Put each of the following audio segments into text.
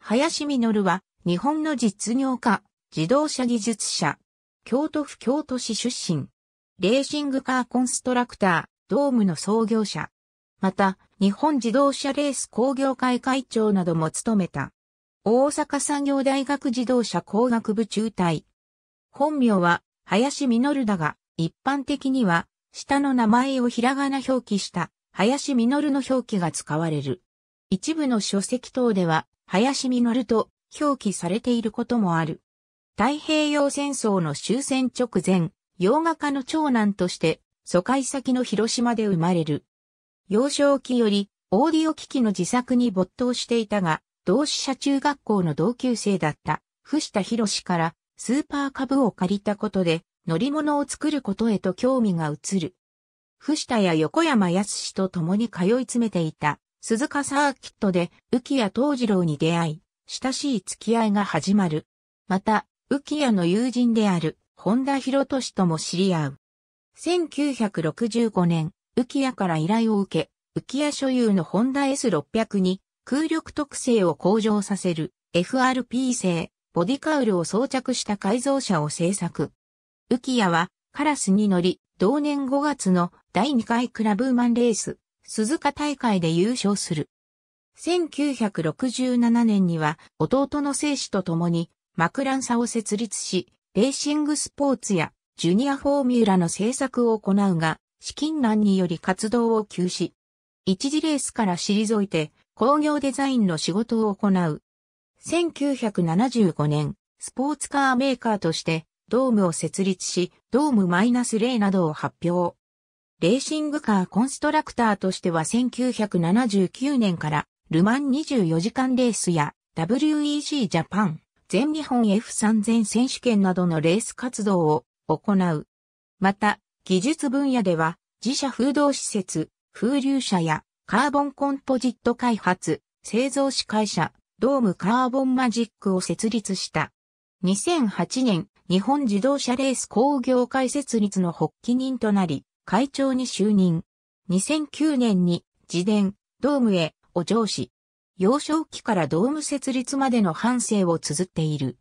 林実は、日本の実業家、自動車技術者、京都府京都市出身、レーシングカーコンストラクター、ドームの創業者、また、日本自動車レース工業会会長なども務めた。大阪産業大学自動車工学部中退。本名は、林実だが、一般的には、下の名前をひらがな表記した、林実の表記が使われる。一部の書籍等では、林実と表記されていることもある。太平洋戦争の終戦直前、洋画家の長男として、疎開先の広島で生まれる。幼少期より、オーディオ機器の自作に没頭していたが、同志社中学校の同級生だった、伏田博士から、スーパー株を借りたことで、乗り物を作ることへと興味が移る。伏田や横山康と共に通い詰めていた、鈴鹿サーキットで、浮谷藤次郎に出会い、親しい付き合いが始まる。また、浮谷の友人である、本田博俊とも知り合う。1965年、浮谷から依頼を受け、浮谷所有のホンダ S600 に空力特性を向上させる FRP 製ボディカウルを装着した改造車を製作。浮谷はカラスに乗り、同年5月の第2回クラブーマンレース鈴鹿大会で優勝する。1967年には弟の生死と共にマクランサを設立し、レーシングスポーツやジュニアフォーミュラの制作を行うが、資金難により活動を休止。一時レースから退いて工業デザインの仕事を行う。1975年、スポーツカーメーカーとしてドームを設立し、ドームマイナス0などを発表。レーシングカーコンストラクターとしては1979年から、ルマン24時間レースや WEC ジャパン、全日本 F3000 選手権などのレース活動を行う。また、技術分野では、自社風洞施設、風流車やカーボンコンポジット開発、製造士会社、ドームカーボンマジックを設立した。2008年、日本自動車レース工業解説率の発起人となり、会長に就任。2009年に自伝、ドームへお上司。幼少期からドーム設立までの反省を綴っている。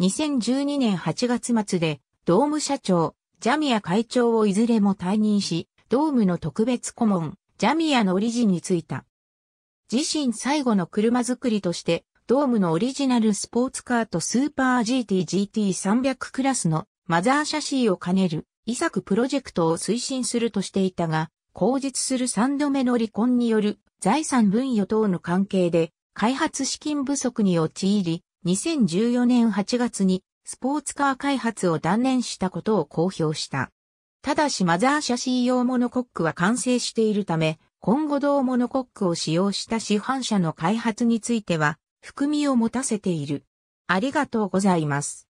2012年8月末で、ドーム社長、ジャミア会長をいずれも退任し、ドームの特別顧問、ジャミアの理事に就いた。自身最後の車作りとして、ドームのオリジナルスポーツカーとスーパー GT GT300 クラスのマザーシャシーを兼ねるイサクプロジェクトを推進するとしていたが、口実する三度目の離婚による財産分与等の関係で開発資金不足に陥り、2014年8月にスポーツカー開発を断念したことを公表した。ただしマザーシー用モノコックは完成しているため、今後同モノコックを使用した市販車の開発については、含みを持たせている。ありがとうございます。